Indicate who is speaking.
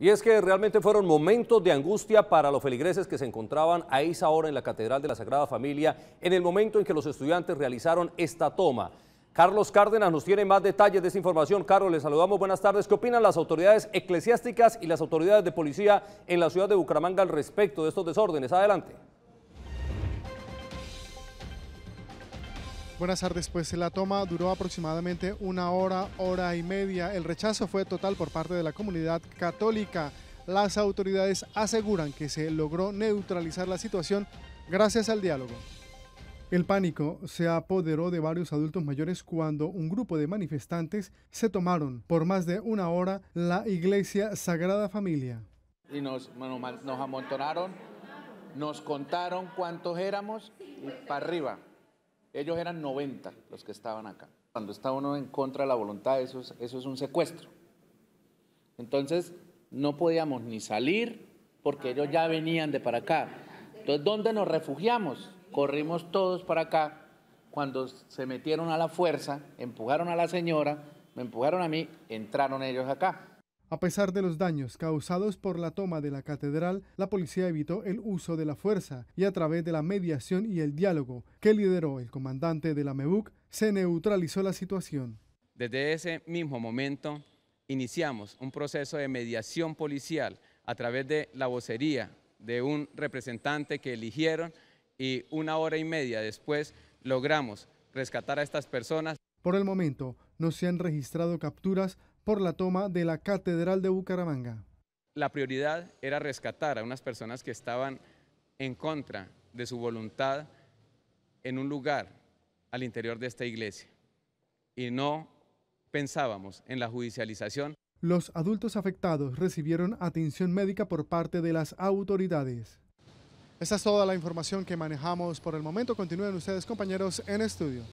Speaker 1: Y es que realmente fueron momentos de angustia para los feligreses que se encontraban a esa hora en la Catedral de la Sagrada Familia en el momento en que los estudiantes realizaron esta toma. Carlos Cárdenas nos tiene más detalles de esta información. Carlos, les saludamos. Buenas tardes. ¿Qué opinan las autoridades eclesiásticas y las autoridades de policía en la ciudad de Bucaramanga al respecto de estos desórdenes? Adelante.
Speaker 2: Buenas tardes, pues la toma duró aproximadamente una hora, hora y media. El rechazo fue total por parte de la comunidad católica. Las autoridades aseguran que se logró neutralizar la situación gracias al diálogo. El pánico se apoderó de varios adultos mayores cuando un grupo de manifestantes se tomaron por más de una hora la iglesia Sagrada Familia.
Speaker 3: Y nos, nos amontonaron, nos contaron cuántos éramos para arriba ellos eran 90 los que estaban acá. Cuando está uno en contra de la voluntad, eso es, eso es un secuestro. Entonces, no podíamos ni salir porque ah, ellos ya venían de para acá. Entonces, ¿dónde nos refugiamos? Corrimos todos para acá. Cuando se metieron a la fuerza, empujaron a la señora, me empujaron a mí, entraron ellos acá.
Speaker 2: A pesar de los daños causados por la toma de la catedral, la policía evitó el uso de la fuerza y a través de la mediación y el diálogo que lideró el comandante de la MEBUC, se neutralizó la situación.
Speaker 4: Desde ese mismo momento iniciamos un proceso de mediación policial a través de la vocería de un representante que eligieron y una hora y media después logramos rescatar a estas personas.
Speaker 2: Por el momento no se han registrado capturas por la toma de la Catedral de Bucaramanga.
Speaker 4: La prioridad era rescatar a unas personas que estaban en contra de su voluntad en un lugar al interior de esta iglesia y no pensábamos en la judicialización.
Speaker 2: Los adultos afectados recibieron atención médica por parte de las autoridades. esa es toda la información que manejamos por el momento. Continúen ustedes, compañeros, en estudio.